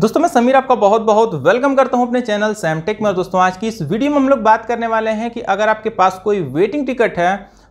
दोस्तों मैं समीर आपका बहुत बहुत वेलकम करता हूं अपने चैनल सैमटेक में और दोस्तों आज की इस वीडियो में हम लोग बात करने वाले हैं कि अगर आपके पास कोई वेटिंग टिकट है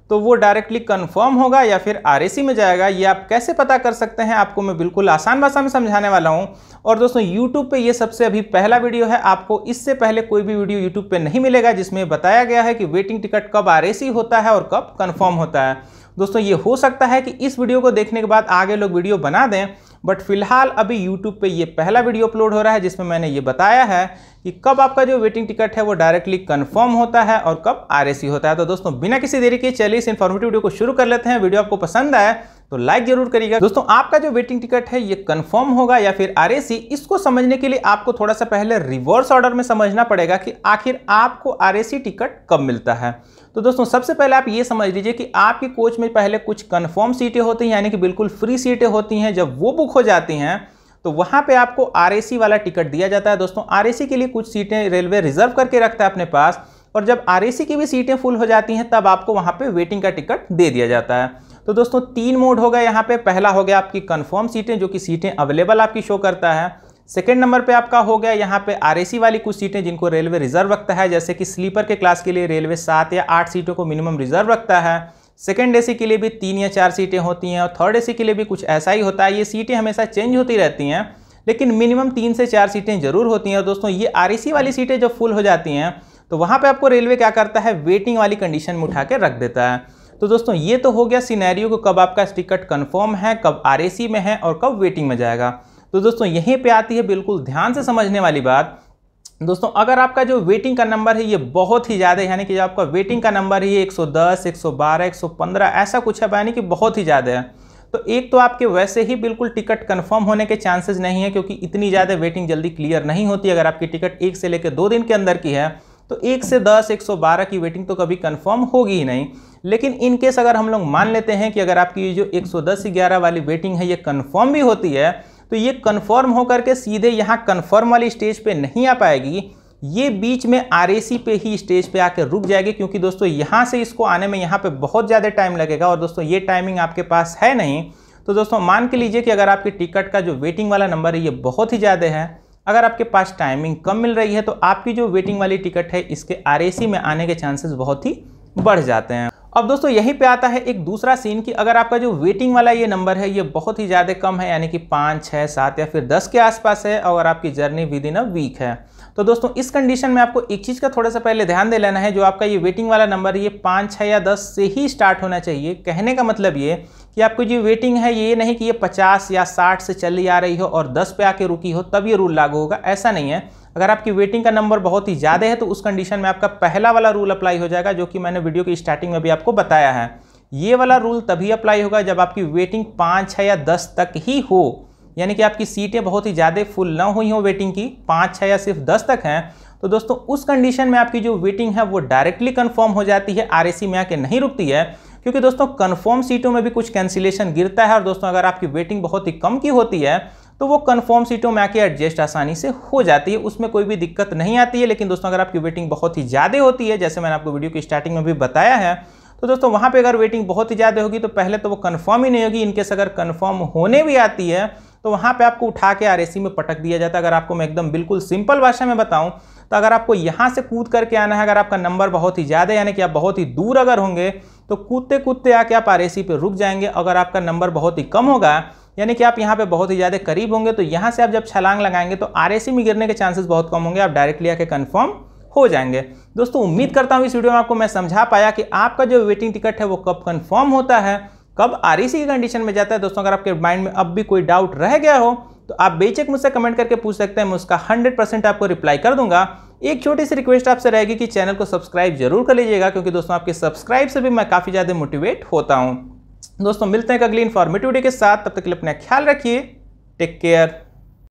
तो वो डायरेक्टली कंफर्म होगा या फिर आरएसी में जाएगा ये आप कैसे पता कर सकते हैं आपको मैं बिल्कुल आसान भाषा में समझाने वाला हूँ और दोस्तों यूट्यूब पर यह सबसे अभी पहला वीडियो है आपको इससे पहले कोई भी वीडियो यूट्यूब पर नहीं मिलेगा जिसमें बताया गया है कि वेटिंग टिकट कब आर होता है और कब कन्फर्म होता है दोस्तों ये हो सकता है कि इस वीडियो को देखने के बाद आगे लोग वीडियो बना दें बट फिलहाल अभी यूट्यूब पे ये पहला वीडियो अपलोड हो रहा है जिसमें मैंने ये बताया है कि कब आपका जो वेटिंग टिकट है वो डायरेक्टली कंफर्म होता है और कब आर e होता है तो दोस्तों बिना किसी देरी के चलिए इस इन्फॉर्मेटिव वीडियो को शुरू कर लेते हैं वीडियो आपको पसंद आए तो लाइक जरूर करिएगा दोस्तों आपका जो वेटिंग टिकट है ये कंफर्म होगा या फिर आर इसको समझने के लिए आपको थोड़ा सा पहले रिवर्स ऑर्डर में समझना पड़ेगा कि आखिर आपको आर टिकट कब मिलता है तो दोस्तों सबसे पहले आप ये समझ लीजिए कि आपकी कोच में पहले कुछ कन्फर्म सीटें होती हैं यानी कि बिल्कुल फ्री सीटें होती हैं जब वो बुक हो जाती हैं तो वहाँ पे आपको आरएसी वाला टिकट दिया जाता है दोस्तों आरएसी के लिए कुछ सीटें रेलवे रिजर्व करके रखता है अपने पास और जब आर की भी सीटें फुल हो जाती हैं तब आपको वहाँ पर वेटिंग का टिकट दे दिया जाता है तो दोस्तों तीन मोड हो गए यहाँ पे पहला हो गया आपकी कंफर्म सीटें जो कि सीटें अवेलेबल आपकी शो करता है सेकेंड नंबर पे आपका हो गया यहाँ पे आरएसी वाली कुछ सीटें जिनको रेलवे रिजर्व रखता है जैसे कि स्लीपर के क्लास के लिए रेलवे सात या आठ सीटों को मिनिमम रिजर्व रखता है सेकेंड एसी के लिए भी तीन या चार सीटें होती हैं और थर्ड ए के लिए भी कुछ ऐसा ही होता है ये सीटें हमेशा चेंज होती रहती हैं लेकिन मिनिमम तीन से चार सीटें जरूर होती हैं और दोस्तों ये आर वाली सीटें जब फुल हो जाती हैं तो वहाँ पर आपको रेलवे क्या करता है वेटिंग वाली कंडीशन में उठा के रख देता है तो दोस्तों ये तो हो गया सीनैरियो को कब आपका टिकट कन्फर्म है कब आर में है और कब वेटिंग में जाएगा तो दोस्तों यहीं पर आती है बिल्कुल ध्यान से समझने वाली बात दोस्तों अगर आपका जो वेटिंग का नंबर है ये बहुत ही ज़्यादा यानी कि जो आपका वेटिंग का नंबर है ये 110, 112, 115 ऐसा कुछ है यानी कि बहुत ही ज़्यादा है तो एक तो आपके वैसे ही बिल्कुल टिकट कन्फर्म होने के चांसेस नहीं है क्योंकि इतनी ज़्यादा वेटिंग जल्दी क्लियर नहीं होती अगर आपकी टिकट एक से लेकर दो दिन के अंदर की है तो एक से दस एक सौ बारह की वेटिंग तो कभी कन्फर्म होगी ही नहीं लेकिन इनकेस अगर हम लोग मान लेते हैं कि अगर आपकी जो एक सौ दस ग्यारह वाली वेटिंग है ये कन्फर्म भी होती है तो ये कन्फर्म होकर के सीधे यहाँ कन्फर्म वाली स्टेज पर नहीं आ पाएगी ये बीच में आर पे ही स्टेज पे आकर रुक जाएगी क्योंकि दोस्तों यहाँ से इसको आने में यहाँ पे बहुत ज़्यादा टाइम लगेगा और दोस्तों ये टाइमिंग आपके पास है नहीं तो दोस्तों मान के लीजिए कि अगर आपके टिकट का जो वेटिंग वाला नंबर है ये बहुत ही ज़्यादा है अगर आपके पास टाइमिंग कम मिल रही है तो आपकी जो वेटिंग वाली टिकट है इसके आर में आने के चांसेस बहुत ही बढ़ जाते हैं अब दोस्तों यहीं पे आता है एक दूसरा सीन कि अगर आपका जो वेटिंग वाला ये नंबर है ये बहुत ही ज़्यादा कम है यानी कि पाँच छः सात या फिर दस के आसपास है और आपकी journey within a week है तो दोस्तों इस कंडीशन में आपको एक चीज़ का थोड़ा सा पहले ध्यान दे लेना है जो आपका ये वेटिंग वाला नंबर ये पाँच छः या दस से ही स्टार्ट होना चाहिए कहने का मतलब ये कि आपको जो वेटिंग है ये नहीं कि ये पचास या साठ से चली आ रही हो और दस पे आके रुकी हो तब ये रूल लागू होगा ऐसा नहीं है अगर आपकी वेटिंग का नंबर बहुत ही ज़्यादा है तो उस कंडीशन में आपका पहला वाला रूल अप्लाई हो जाएगा जो कि मैंने वीडियो की स्टार्टिंग में भी आपको बताया है ये वाला रूल तभी अप्लाई होगा जब आपकी वेटिंग पाँच छः या दस तक ही हो यानी कि आपकी सीटें बहुत ही ज़्यादा फुल ना हुई हों वेटिंग की पाँच छः या सिर्फ दस तक हैं तो दोस्तों उस कंडीशन में आपकी जो वेटिंग है वो डायरेक्टली कन्फर्म हो जाती है आर में आके नहीं रुकती है क्योंकि दोस्तों कन्फर्म सीटों में भी कुछ कैंसिलेशन गिरता है और दोस्तों अगर आपकी वेटिंग बहुत ही कम की होती है तो वो कन्फर्म सीटों में आके एडजस्ट आसानी से हो जाती है उसमें कोई भी दिक्कत नहीं आती है लेकिन दोस्तों अगर आपकी वेटिंग बहुत ही ज़्यादा होती है जैसे मैंने आपको वीडियो की स्टार्टिंग में भी बताया है तो दोस्तों वहाँ पे अगर वेटिंग बहुत ही ज़्यादा होगी तो पहले तो वो कन्फर्म ही नहीं होगी इनकेस अगर कन्फर्म होने भी आती है तो वहाँ पे आपको उठा के आर में पटक दिया जाता है अगर आपको मैं एकदम बिल्कुल सिंपल भाषा में बताऊँ तो अगर आपको यहाँ से कूद करके आना है अगर आपका नंबर बहुत ही ज़्यादा यानी कि आप बहुत ही दूर अगर होंगे तो कूदते कूदते आके आप आर पे रुक जाएंगे अगर आपका नंबर बहुत ही कम होगा यानी कि आप यहाँ पे बहुत ही ज़्यादा करीब होंगे तो यहाँ से आप जब छलांग लगाएंगे तो आर में गिरने के चांसेस बहुत कम होंगे आप डायरेक्टली आके कन्फर्म हो जाएंगे दोस्तों उम्मीद करता हूँ इस वीडियो में आपको मैं समझा पाया कि आपका जो वेटिंग टिकट है वो कब कन्फर्म होता है कब आर e की कंडीशन में जाता है दोस्तों अगर आपके माइंड में अब भी कोई डाउट रह गया हो तो आप बेचक मुझसे कमेंट करके पूछ सकते हैं मैं उसका 100% आपको रिप्लाई कर दूंगा एक छोटी सी रिक्वेस्ट आपसे रहेगी कि चैनल को सब्सक्राइब जरूर कर लीजिएगा क्योंकि दोस्तों आपके सब्सक्राइब से भी मैं काफ़ी ज़्यादा मोटिवेट होता हूँ दोस्तों मिलते हैं अगली इन्फॉर्मेटिव के साथ तब तक के लिए अपना ख्याल रखिए टेक केयर